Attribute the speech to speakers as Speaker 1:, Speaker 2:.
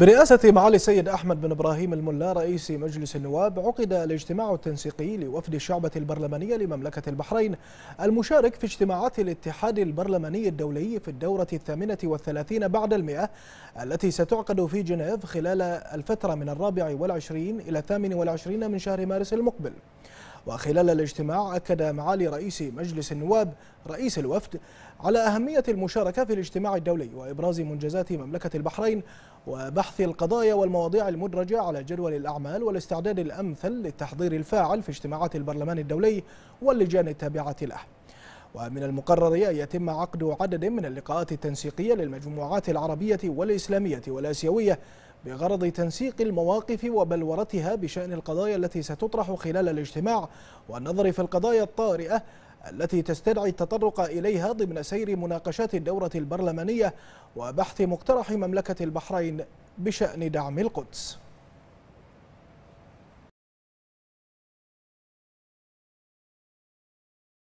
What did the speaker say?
Speaker 1: برئاسة معالي السيد أحمد بن إبراهيم الملا رئيس مجلس النواب عقد الاجتماع التنسيقي لوفد الشعبة البرلمانية لمملكة البحرين المشارك في اجتماعات الاتحاد البرلماني الدولي في الدورة الثامنة والثلاثين بعد المئة التي ستعقد في جنيف خلال الفترة من الرابع والعشرين إلى الثامن والعشرين من شهر مارس المقبل وخلال الاجتماع أكد معالي رئيس مجلس النواب رئيس الوفد على أهمية المشاركة في الاجتماع الدولي وإبراز منجزات مملكة البحرين وبحث القضايا والمواضيع المدرجة على جدول الأعمال والاستعداد الأمثل للتحضير الفاعل في اجتماعات البرلمان الدولي واللجان التابعة له ومن المقرر أن يتم عقد عدد من اللقاءات التنسيقية للمجموعات العربية والإسلامية والآسيوية بغرض تنسيق المواقف وبلورتها بشأن القضايا التي ستطرح خلال الاجتماع والنظر في القضايا الطارئة التي تستدعي التطرق إليها ضمن سير مناقشات الدورة البرلمانية وبحث مقترح مملكة البحرين بشأن دعم القدس